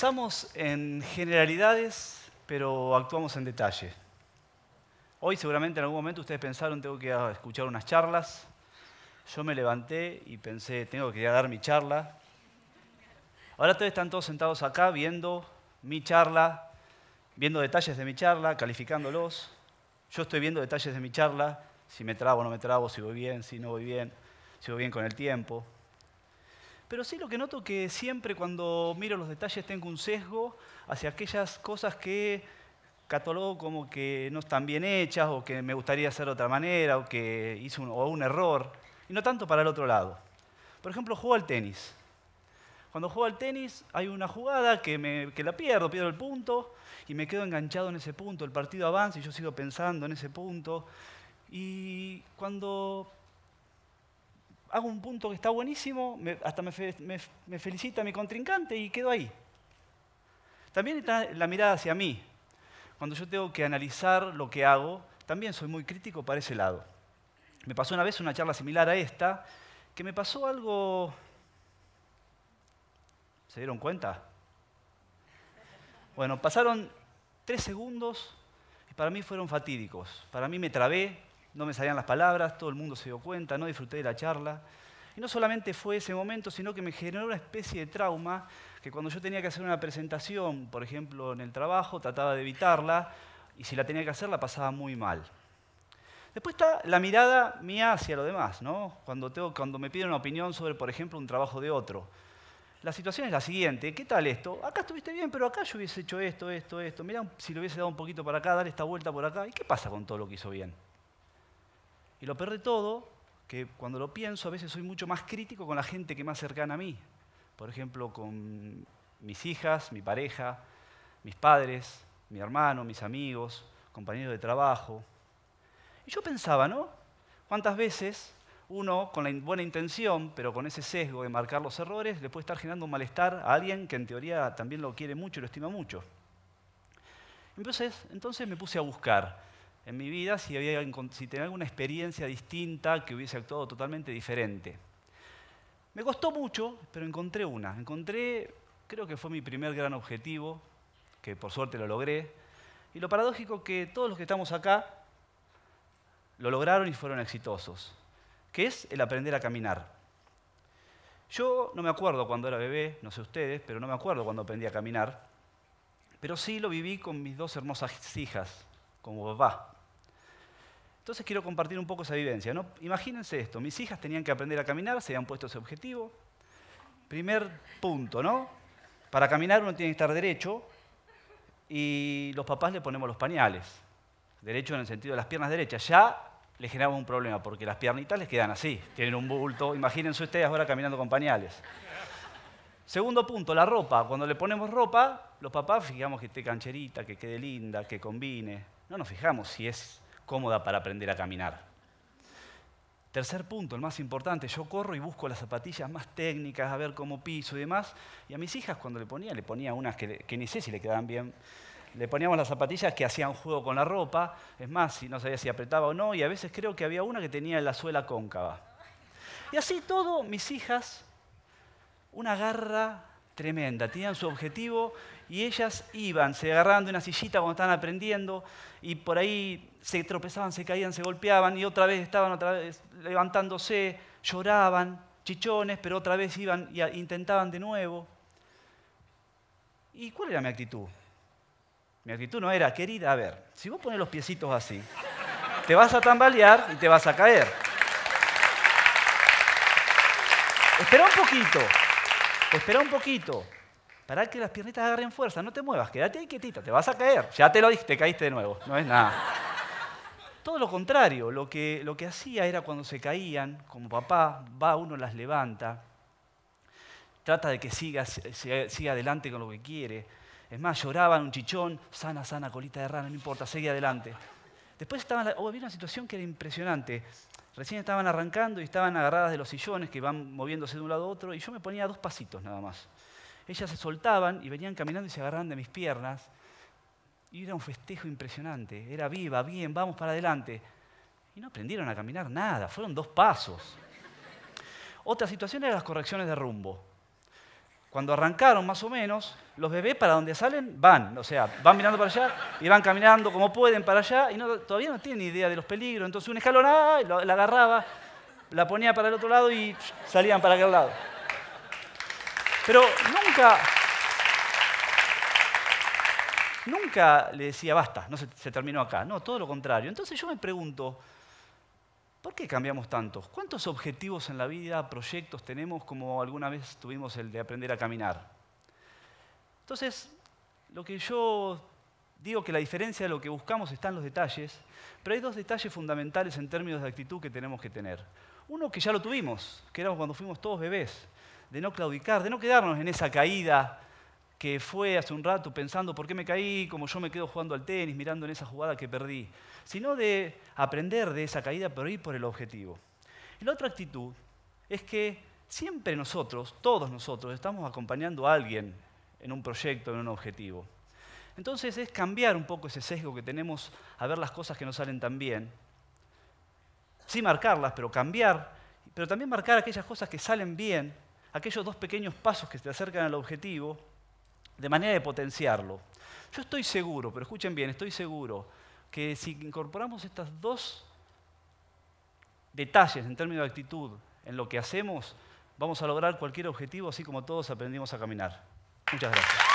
Pensamos en generalidades, pero actuamos en detalle. Hoy seguramente en algún momento ustedes pensaron, tengo que escuchar unas charlas. Yo me levanté y pensé, tengo que ir a dar mi charla. Ahora ustedes están todos sentados acá viendo mi charla, viendo detalles de mi charla, calificándolos. Yo estoy viendo detalles de mi charla, si me trabo o no me trabo, si voy bien, si no voy bien, si voy bien con el tiempo. Pero sí lo que noto que siempre cuando miro los detalles tengo un sesgo hacia aquellas cosas que catalogo como que no están bien hechas o que me gustaría hacer de otra manera o que hice un, error. Y no tanto para el otro lado. Por ejemplo, juego al tenis. Cuando juego al tenis hay una jugada que, me, que la pierdo, pierdo el punto y me quedo enganchado en ese punto. El partido avanza y yo sigo pensando en ese punto. Y cuando hago un punto que está buenísimo, hasta me, me, felicita mi contrincante y quedo ahí. También está la mirada hacia mí. Cuando yo tengo que analizar lo que hago, también soy muy crítico para ese lado. Me pasó una vez una charla similar a esta, que me pasó algo... ¿Se dieron cuenta? Bueno, pasaron tres segundos y para mí fueron fatídicos. Para mí me trabé, no me salían las palabras, todo el mundo se dio cuenta, no disfruté de la charla. Y no solamente fue ese momento, sino que me generó una especie de trauma que cuando yo tenía que hacer una presentación, por ejemplo, en el trabajo, trataba de evitarla y si la tenía que hacer la pasaba muy mal. Después está la mirada mía hacia lo demás, ¿no? Cuando, tengo, cuando me piden una opinión sobre, por ejemplo, un trabajo de otro. La situación es la siguiente, ¿qué tal esto? Acá estuviste bien, pero acá yo hubiese hecho esto, esto, esto. mira si lo hubiese dado un poquito para acá, dar esta vuelta por acá. ¿Y qué pasa con todo lo que hizo bien? Y lo peor de todo, que cuando lo pienso a veces soy mucho más crítico con la gente que más cercana a mí. Por ejemplo, con mis hijas, mi pareja, mis padres, mi hermano, mis amigos, compañeros de trabajo. Y yo pensaba, ¿no? ¿Cuántas veces uno, con la buena intención, pero con ese sesgo de marcar los errores, le puede estar generando un malestar a alguien que en teoría también lo quiere mucho y lo estima mucho? Entonces, entonces me puse a buscar en mi vida si, tenía alguna experiencia distinta que hubiese actuado totalmente diferente. Me costó mucho, pero encontré una. Encontré, creo que fue mi primer gran objetivo, que por suerte lo logré. Y lo paradójico que todos los que estamos acá lo lograron y fueron exitosos, que es el aprender a caminar. Yo no me acuerdo cuando era bebé, no sé ustedes, pero no me acuerdo cuando aprendí a caminar, pero sí lo viví con mis dos hermosas hijas, como papá. Entonces quiero compartir un poco esa vivencia. ¿no? Imagínense esto, mis hijas tenían que aprender a caminar, se habían puesto ese objetivo. Primer punto, ¿no? Para caminar uno tiene que estar derecho y los papás le ponemos los pañales. Derecho en el sentido de las piernas derechas. Ya le generamos un problema porque las piernitas les quedan así, tienen un bulto. Imagínense ustedes ahora caminando con pañales. Segundo punto, la ropa. Cuando le ponemos ropa, los papás fijamos que esté cancherita, que quede linda, que combine. No nos fijamos si es cómoda para aprender a caminar. Tercer punto, el más importante, yo corro y busco las zapatillas más técnicas, a ver cómo piso y demás. Y a mis hijas cuando le ponía, le ponía unas que, ni sé si le quedaban bien, le poníamos las zapatillas que hacían juego con la ropa, es más, si no sabía si apretaba o no, y a veces creo que había una que tenía la suela cóncava. Y así todo, mis hijas, una garra tremenda, tenían su objetivo y ellas iban, se agarraban de una sillita cuando estaban aprendiendo y por ahí se tropezaban, se caían, se golpeaban y otra vez estaban otra vez levantándose, lloraban, chichones, pero otra vez iban y intentaban de nuevo. ¿Y cuál era mi actitud? Mi actitud no era, querida, a ver, si vos pones los piecitos así, te vas a tambalear y te vas a caer. Espera un poquito, espera un poquito. Para que las piernitas agarren fuerza, no te muevas, quédate ahí quietita, te vas a caer. Ya te lo dije, te caíste de nuevo, no es nada. Todo lo contrario, lo que, lo que hacía era cuando se caían, como papá va, uno las levanta, trata de que siga, siga adelante con lo que quiere. Es más, lloraban un chichón, sana, sana, colita de rana, no importa, sigue adelante. Después estaba oh, había una situación que era impresionante. Recién estaban arrancando y estaban agarradas de los sillones que van moviéndose de un lado a otro y yo me ponía dos pasitos nada más ellas se soltaban y venían caminando y se agarraban de mis piernas. Y era un festejo impresionante. Era viva, bien, vamos para adelante. Y no aprendieron a caminar nada, fueron dos pasos. Otra situación era las correcciones de rumbo. Cuando arrancaron más o menos, los bebés para donde salen van, o sea, van mirando para allá y van caminando como pueden para allá y todavía no tienen idea de los peligros. Entonces un escalón, ah, la agarraba, la ponía para el otro lado y salían para aquel lado. Pero nunca, nunca le decía, basta, no se, terminó acá. No, todo lo contrario. Entonces yo me pregunto, ¿por qué cambiamos tanto? ¿Cuántos objetivos en la vida, proyectos tenemos como alguna vez tuvimos el de aprender a caminar? Entonces, lo que yo digo que la diferencia de lo que buscamos está en los detalles, pero hay dos detalles fundamentales en términos de actitud que tenemos que tener. Uno que ya lo tuvimos, que éramos cuando fuimos todos bebés de no claudicar, de no quedarnos en esa caída que fue hace un rato pensando por qué me caí, como yo me quedo jugando al tenis, mirando en esa jugada que perdí, sino de aprender de esa caída, pero ir por el objetivo. Y la otra actitud es que siempre nosotros, todos nosotros, estamos acompañando a alguien en un proyecto, en un objetivo. Entonces es cambiar un poco ese sesgo que tenemos a ver las cosas que no salen tan bien, sí marcarlas, pero cambiar, pero también marcar aquellas cosas que salen bien aquellos dos pequeños pasos que te acercan al objetivo de manera de potenciarlo. Yo estoy seguro, pero escuchen bien, estoy seguro que si incorporamos estos dos detalles en términos de actitud en lo que hacemos, vamos a lograr cualquier objetivo, así como todos aprendimos a caminar. Muchas gracias.